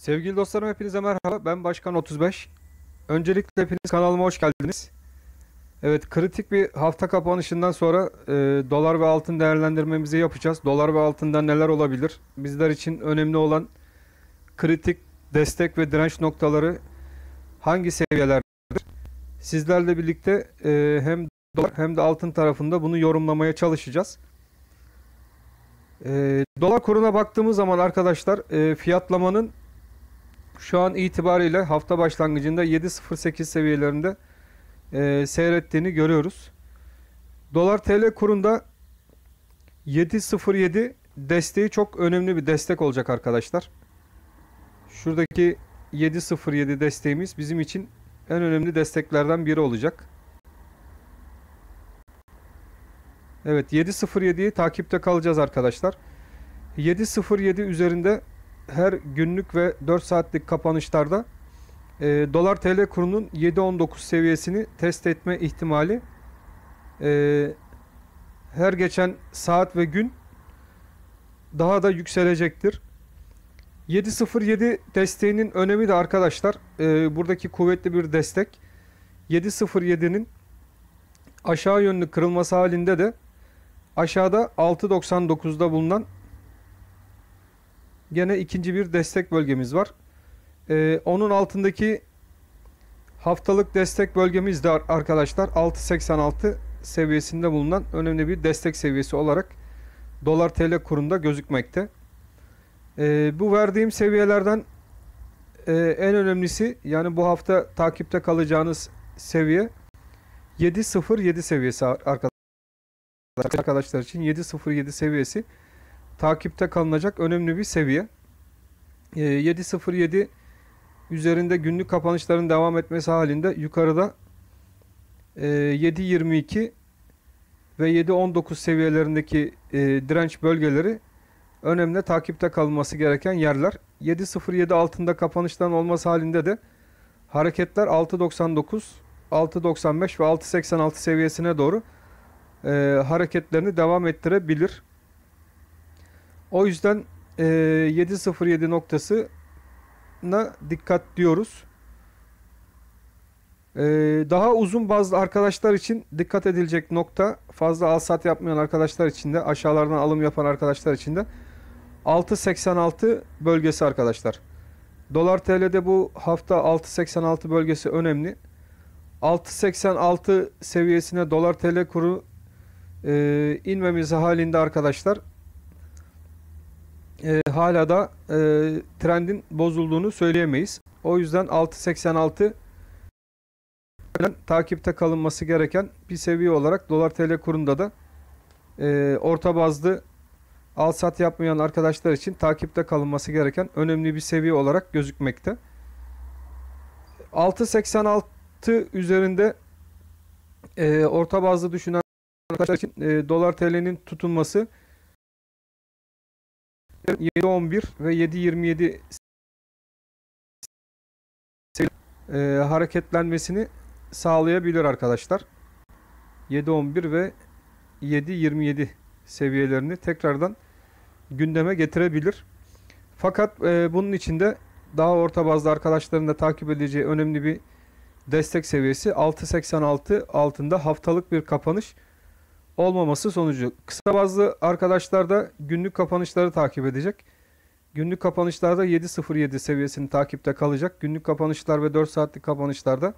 Sevgili dostlarım hepinize merhaba. Ben Başkan 35. Öncelikle hepiniz kanalıma hoş geldiniz. Evet kritik bir hafta kapanışından sonra e, dolar ve altın değerlendirmemizi yapacağız. Dolar ve altında neler olabilir? Bizler için önemli olan kritik destek ve direnç noktaları hangi seviyelerdir? Sizlerle birlikte e, hem dolar hem de altın tarafında bunu yorumlamaya çalışacağız. E, dolar kuruna baktığımız zaman arkadaşlar e, fiyatlamanın şu an itibariyle hafta başlangıcında 7.08 seviyelerinde e, seyrettiğini görüyoruz. Dolar TL kurunda 7.07 desteği çok önemli bir destek olacak arkadaşlar. Şuradaki 7.07 desteğimiz bizim için en önemli desteklerden biri olacak. Evet 7.07'yi takipte kalacağız arkadaşlar. 7.07 üzerinde her günlük ve 4 saatlik kapanışlarda e, dolar TL kurunun 7.19 seviyesini test etme ihtimali e, her geçen saat ve gün daha da yükselecektir. 7.07 desteğinin önemi de arkadaşlar e, buradaki kuvvetli bir destek 7.07'nin aşağı yönlü kırılması halinde de aşağıda 6.99'da bulunan gene ikinci bir destek bölgemiz var. Ee, onun altındaki haftalık destek bölgemiz de arkadaşlar 6.86 seviyesinde bulunan önemli bir destek seviyesi olarak dolar TL kurunda gözükmekte. Ee, bu verdiğim seviyelerden e, en önemlisi yani bu hafta takipte kalacağınız seviye 7.07 seviyesi arkadaşlar arkadaşlar için 7.07 seviyesi takipte kalınacak önemli bir seviye. 7.07 ee, üzerinde günlük kapanışların devam etmesi halinde yukarıda 7.22 e, ve 7.19 seviyelerindeki e, direnç bölgeleri önemli takipte kalması gereken yerler. 7.07 altında kapanıştan olması halinde de hareketler 6.99, 6.95 ve 6.86 seviyesine doğru e, hareketlerini devam ettirebilir. O yüzden e, 707 noktasına dikkat diyoruz. E, daha uzun bazı arkadaşlar için dikkat edilecek nokta fazla al alsat yapmayan arkadaşlar için de aşağılardan alım yapan arkadaşlar için de 6.86 bölgesi arkadaşlar. Dolar TL'de bu hafta 6.86 bölgesi önemli. 6.86 seviyesine dolar TL kuru e, inmemiz halinde arkadaşlar e, hala da e, trendin bozulduğunu söyleyemeyiz. O yüzden 6.86 takipte kalınması gereken bir seviye olarak dolar tl kurunda da e, orta bazlı al sat yapmayan arkadaşlar için takipte kalınması gereken önemli bir seviye olarak gözükmekte. 6.86 üzerinde e, orta bazlı düşünen arkadaşlar için e, dolar tl'nin tutunması 7.11 ve 7.27 e, hareketlenmesini sağlayabilir arkadaşlar. 7.11 ve 7.27 seviyelerini tekrardan gündeme getirebilir. Fakat e, bunun içinde daha orta bazlı arkadaşların da takip edeceği önemli bir destek seviyesi 6.86 altında haftalık bir kapanış olmaması sonucu. Kısa bazlı arkadaşlar da günlük kapanışları takip edecek. Günlük kapanışlarda 7.07 seviyesini takipte kalacak. Günlük kapanışlar ve 4 saatlik kapanışlarda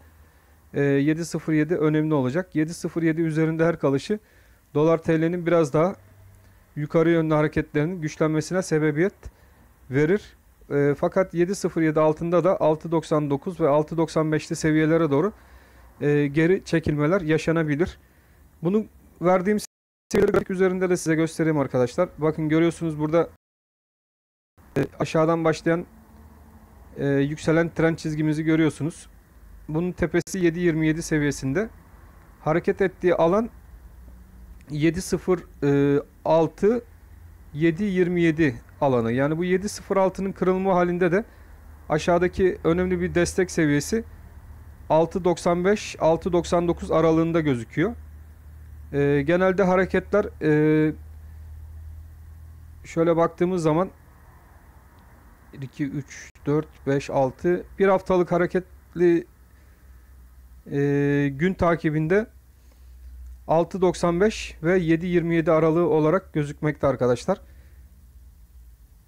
7.07 e, önemli olacak. 7.07 üzerinde her kalışı dolar TL'nin biraz daha yukarı yönlü hareketlerinin güçlenmesine sebebiyet verir. E, fakat 7.07 altında da 6.99 ve 6.95'li seviyelere doğru e, geri çekilmeler yaşanabilir. bunu verdiğim seviyeleri grafik üzerinde de size göstereyim arkadaşlar. Bakın görüyorsunuz burada e, aşağıdan başlayan e, yükselen tren çizgimizi görüyorsunuz. Bunun tepesi 7.27 seviyesinde. Hareket ettiği alan 7.06 7.27 e, alanı. Yani bu 7.06'nın kırılma halinde de aşağıdaki önemli bir destek seviyesi 6.95-6.99 aralığında gözüküyor. E, genelde hareketler e, şöyle baktığımız zaman 2, 3, 4, 5, 6 bir haftalık hareketli e, gün takibinde 6.95 ve 7.27 aralığı olarak gözükmekte arkadaşlar.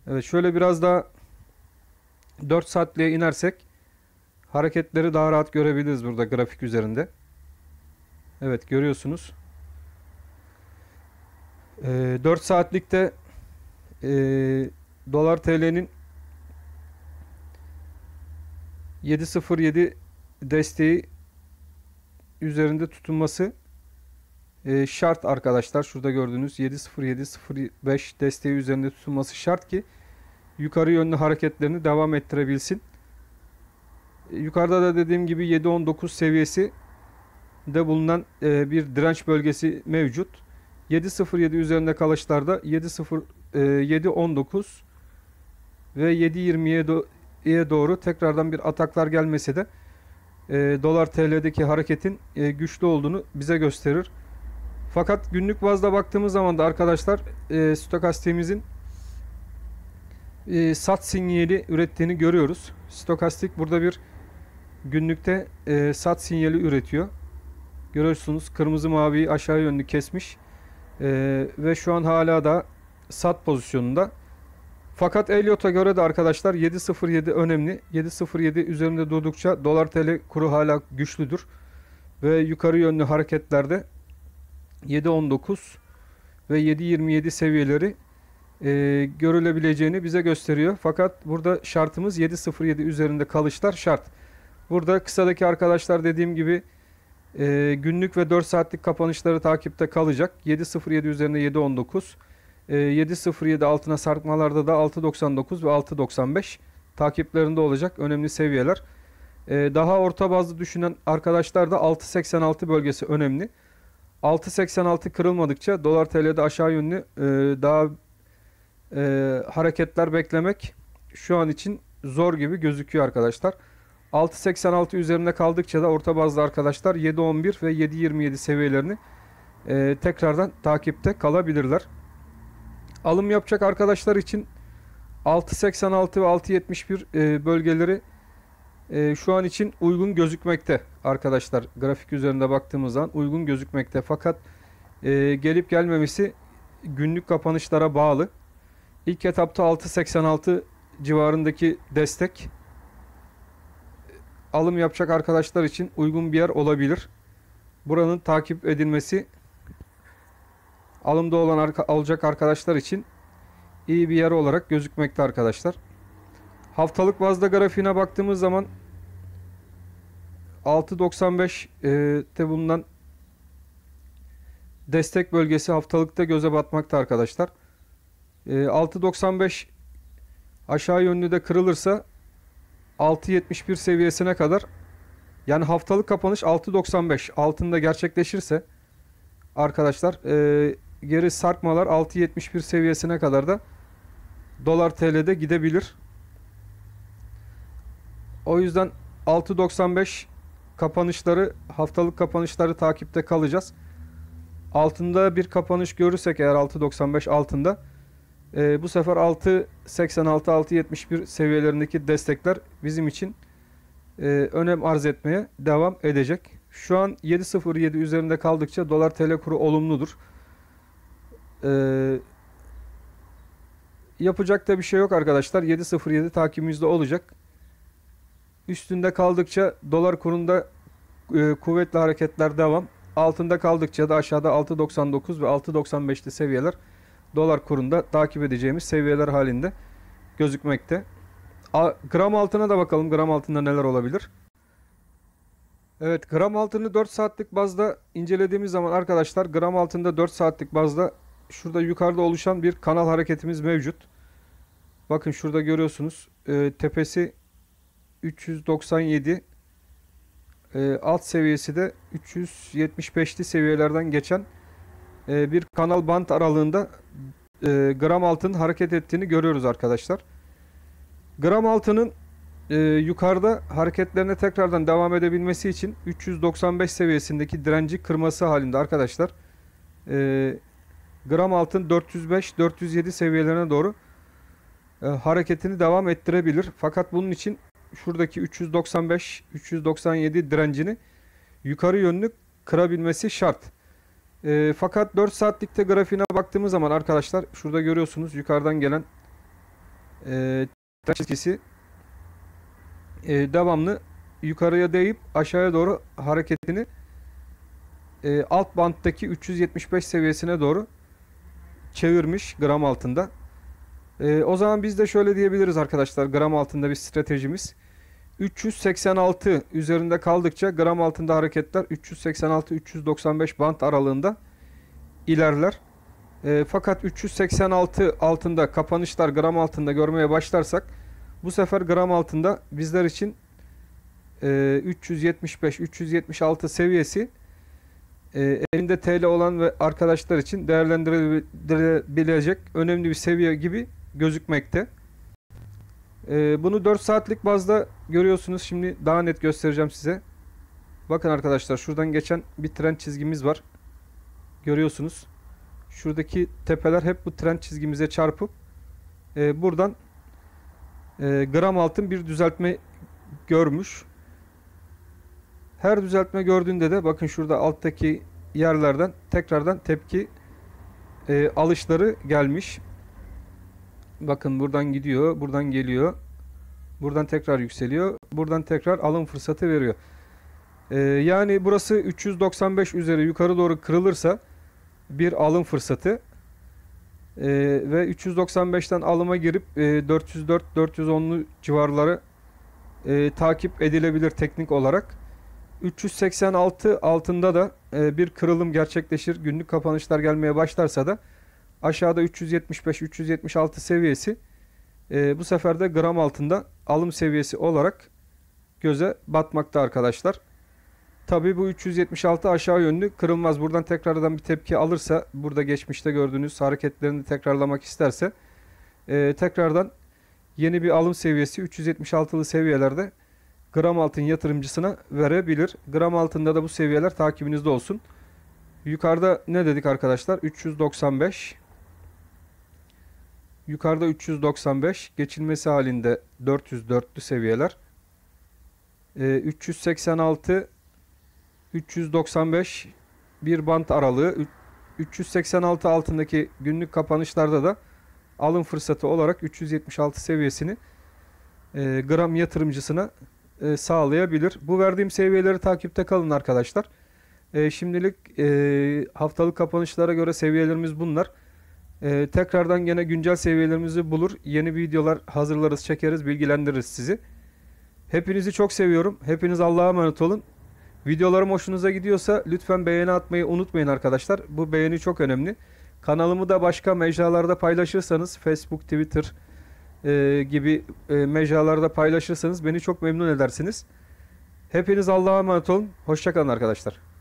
Evet şöyle biraz daha 4 saatliğe inersek hareketleri daha rahat görebiliriz burada grafik üzerinde. Evet görüyorsunuz. E, ee, 4 saatlikte e, dolar TL'nin 7.07 desteği üzerinde tutunması e, şart arkadaşlar. Şurada gördüğünüz 7.07.05 desteği üzerinde tutunması şart ki yukarı yönlü hareketlerini devam ettirebilsin. E, yukarıda da dediğim gibi 7.19 seviyesi de bulunan e, bir direnç bölgesi mevcut. 7.07 üzerinde kalışlarda 7.0 7.19 ve 7.20'ye doğru tekrardan bir ataklar gelmese de e, dolar TL'deki hareketin e, güçlü olduğunu bize gösterir. Fakat günlük bazda baktığımız zaman da arkadaşlar e, stokastimizin e, sat sinyali ürettiğini görüyoruz. Stokastik burada bir günlükte e, sat sinyali üretiyor. Görüyorsunuz kırmızı mavi aşağı yönlü kesmiş. Ee, ve şu an hala da sat pozisyonunda. Fakat Elliot'a göre de arkadaşlar 7.07 önemli. 7.07 üzerinde durdukça dolar tl kuru hala güçlüdür. Ve yukarı yönlü hareketlerde 7.19 ve 7.27 seviyeleri e, görülebileceğini bize gösteriyor. Fakat burada şartımız 7.07 üzerinde kalışlar şart. Burada kısadaki arkadaşlar dediğim gibi e, günlük ve 4 saatlik kapanışları takipte kalacak. 7.07 üzerine 7.19, e, 7.07 altına sarkmalarda da 6.99 ve 6.95 takiplerinde olacak önemli seviyeler. E, daha orta bazlı düşünen arkadaşlar da 6.86 bölgesi önemli. 6.86 kırılmadıkça dolar TL'de aşağı yönlü e, daha e, hareketler beklemek şu an için zor gibi gözüküyor arkadaşlar. 6.86 üzerinde kaldıkça da orta bazda arkadaşlar 7.11 ve 7.27 seviyelerini e, tekrardan takipte kalabilirler. Alım yapacak arkadaşlar için 6.86 ve 6.71 e, bölgeleri e, şu an için uygun gözükmekte arkadaşlar. Grafik üzerinde baktığımız zaman uygun gözükmekte. Fakat e, gelip gelmemesi günlük kapanışlara bağlı. İlk etapta 6.86 civarındaki destek alım yapacak arkadaşlar için uygun bir yer olabilir. Buranın takip edilmesi alımda olan arka, alacak arkadaşlar için iyi bir yer olarak gözükmekte arkadaşlar. Haftalık bazda grafiğine baktığımız zaman 6.95'te e, bulunan destek bölgesi haftalıkta göze batmakta arkadaşlar. 6.95 e, aşağı yönlü de kırılırsa 6.71 seviyesine kadar yani haftalık kapanış 6.95 altında gerçekleşirse arkadaşlar e, geri sarkmalar 6.71 seviyesine kadar da dolar TL'de gidebilir. O yüzden 6.95 kapanışları haftalık kapanışları takipte kalacağız. Altında bir kapanış görürsek eğer 6.95 altında e, bu sefer 6.86-6.71 seviyelerindeki destekler bizim için e, önem arz etmeye devam edecek. Şu an 7.07 üzerinde kaldıkça dolar tl kuru olumludur. E, yapacak da bir şey yok arkadaşlar. 7.07 takibimizde olacak. Üstünde kaldıkça dolar kurunda e, kuvvetli hareketler devam. Altında kaldıkça da aşağıda 6.99 ve 6.95'li seviyeler dolar kurunda takip edeceğimiz seviyeler halinde gözükmekte. A, gram altına da bakalım. Gram altında neler olabilir? Evet gram altını 4 saatlik bazda incelediğimiz zaman arkadaşlar gram altında 4 saatlik bazda şurada yukarıda oluşan bir kanal hareketimiz mevcut. Bakın şurada görüyorsunuz e, tepesi 397 e, ee, alt seviyesi de 375'li seviyelerden geçen e, bir kanal bant aralığında e, gram altın hareket ettiğini görüyoruz arkadaşlar. Gram altının e, yukarıda hareketlerine tekrardan devam edebilmesi için 395 seviyesindeki direnci kırması halinde arkadaşlar. E, gram altın 405-407 seviyelerine doğru e, hareketini devam ettirebilir. Fakat bunun için şuradaki 395-397 direncini yukarı yönlü kırabilmesi şart. E, fakat 4 saatlikte grafiğine baktığımız zaman arkadaşlar şurada görüyorsunuz yukarıdan gelen e, çizgisi e, devamlı yukarıya değip aşağıya doğru hareketini e, alt banttaki 375 seviyesine doğru çevirmiş gram altında. E, o zaman biz de şöyle diyebiliriz arkadaşlar gram altında bir stratejimiz. 386 üzerinde kaldıkça gram altında hareketler 386-395 band aralığında ilerler. E, fakat 386 altında kapanışlar gram altında görmeye başlarsak bu sefer gram altında bizler için e, 375-376 seviyesi e, elinde TL olan ve arkadaşlar için değerlendirilebilecek önemli bir seviye gibi gözükmekte. Ee, bunu 4 saatlik bazda görüyorsunuz. Şimdi daha net göstereceğim size. Bakın arkadaşlar şuradan geçen bir tren çizgimiz var. Görüyorsunuz. Şuradaki tepeler hep bu tren çizgimize çarpıp e, buradan e, gram altın bir düzeltme görmüş. Her düzeltme gördüğünde de bakın şurada alttaki yerlerden tekrardan tepki e, alışları gelmiş. Bakın buradan gidiyor, buradan geliyor. Buradan tekrar yükseliyor. Buradan tekrar alım fırsatı veriyor. Ee, yani burası 395 üzeri yukarı doğru kırılırsa bir alım fırsatı. Ee, ve 395'ten alıma girip e, 404-410'lu civarları e, takip edilebilir teknik olarak. 386 altında da e, bir kırılım gerçekleşir. Günlük kapanışlar gelmeye başlarsa da Aşağıda 375-376 seviyesi e, bu sefer de gram altında alım seviyesi olarak göze batmakta arkadaşlar. Tabi bu 376 aşağı yönlü kırılmaz. Buradan tekrardan bir tepki alırsa burada geçmişte gördüğünüz hareketlerini tekrarlamak isterse e, tekrardan yeni bir alım seviyesi 376'lı seviyelerde gram altın yatırımcısına verebilir. Gram altında da bu seviyeler takibinizde olsun. Yukarıda ne dedik arkadaşlar? 395 Yukarıda 395, geçilmesi halinde 404'lü seviyeler. E, 386, 395 bir bant aralığı. 386 altındaki günlük kapanışlarda da alım fırsatı olarak 376 seviyesini e, gram yatırımcısına e, sağlayabilir. Bu verdiğim seviyeleri takipte kalın arkadaşlar. E, şimdilik e, haftalık kapanışlara göre seviyelerimiz bunlar. Ee, tekrardan yine güncel seviyelerimizi bulur. Yeni videolar hazırlarız, çekeriz, bilgilendiririz sizi. Hepinizi çok seviyorum. Hepiniz Allah'a emanet olun. Videolarım hoşunuza gidiyorsa lütfen beğeni atmayı unutmayın arkadaşlar. Bu beğeni çok önemli. Kanalımı da başka mecralarda paylaşırsanız Facebook, Twitter e, gibi e, mecralarda paylaşırsanız beni çok memnun edersiniz. Hepiniz Allah'a emanet olun. Hoşçakalın arkadaşlar.